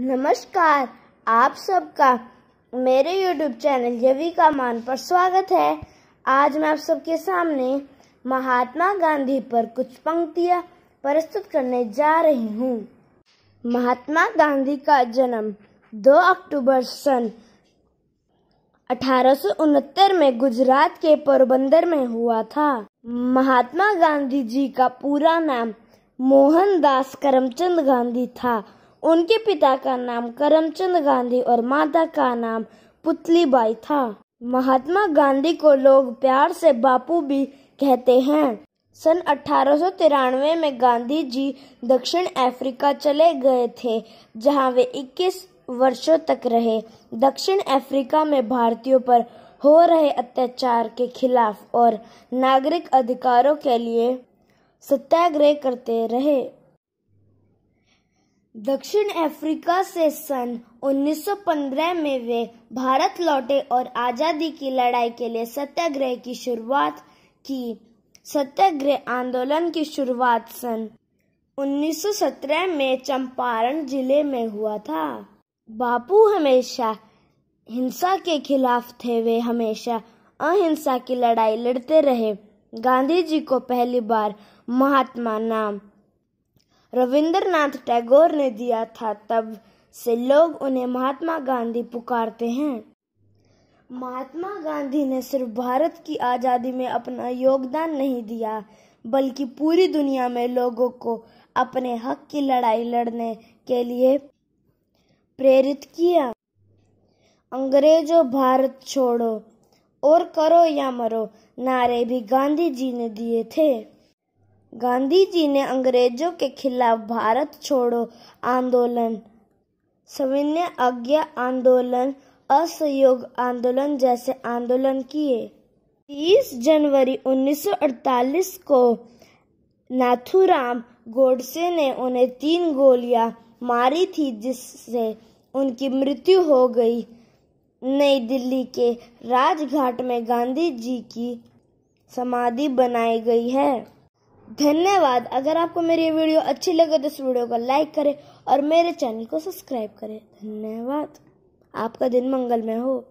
नमस्कार आप सबका मेरे YouTube चैनल यवी का मान पर स्वागत है आज मैं आप सबके सामने महात्मा गांधी पर कुछ पंक्तियां प्रस्तुत करने जा रही हूँ महात्मा गांधी का जन्म 2 अक्टूबर सन अठारह में गुजरात के पोरबंदर में हुआ था महात्मा गांधी जी का पूरा नाम मोहनदास करमचंद गांधी था उनके पिता का नाम करमचंद गांधी और माता का नाम पुतली बाई था महात्मा गांधी को लोग प्यार से बापू भी कहते हैं सन अठारह में गांधी जी दक्षिण अफ्रीका चले गए थे जहां वे 21 वर्षों तक रहे दक्षिण अफ्रीका में भारतीयों पर हो रहे अत्याचार के खिलाफ और नागरिक अधिकारों के लिए सत्याग्रह करते रहे दक्षिण अफ्रीका से सन 1915 में वे भारत लौटे और आज़ादी की लड़ाई के लिए सत्याग्रह की शुरुआत की सत्याग्रह आंदोलन की शुरुआत सन 1917 में चंपारण जिले में हुआ था बापू हमेशा हिंसा के खिलाफ थे वे हमेशा अहिंसा की लड़ाई लड़ते रहे गांधी जी को पहली बार महात्मा नाम रविंद्रनाथ टैगोर ने दिया था तब से लोग उन्हें महात्मा गांधी पुकारते हैं महात्मा गांधी ने सिर्फ भारत की आज़ादी में अपना योगदान नहीं दिया बल्कि पूरी दुनिया में लोगों को अपने हक की लड़ाई लड़ने के लिए प्रेरित किया अंग्रेजों भारत छोड़ो और करो या मरो नारे भी गांधी जी ने दिए थे गांधी जी ने अंग्रेजों के खिलाफ भारत छोड़ो आंदोलन सविनय आज्ञा आंदोलन असहयोग आंदोलन जैसे आंदोलन किए 30 जनवरी 1948 को नाथुराम गोडसे ने उन्हें तीन गोलियां मारी थी जिससे उनकी मृत्यु हो गई नई दिल्ली के राजघाट में गांधी जी की समाधि बनाई गई है धन्यवाद अगर आपको मेरी वीडियो अच्छी लगे तो इस वीडियो को लाइक करें और मेरे चैनल को सब्सक्राइब करें धन्यवाद आपका दिन मंगलमय हो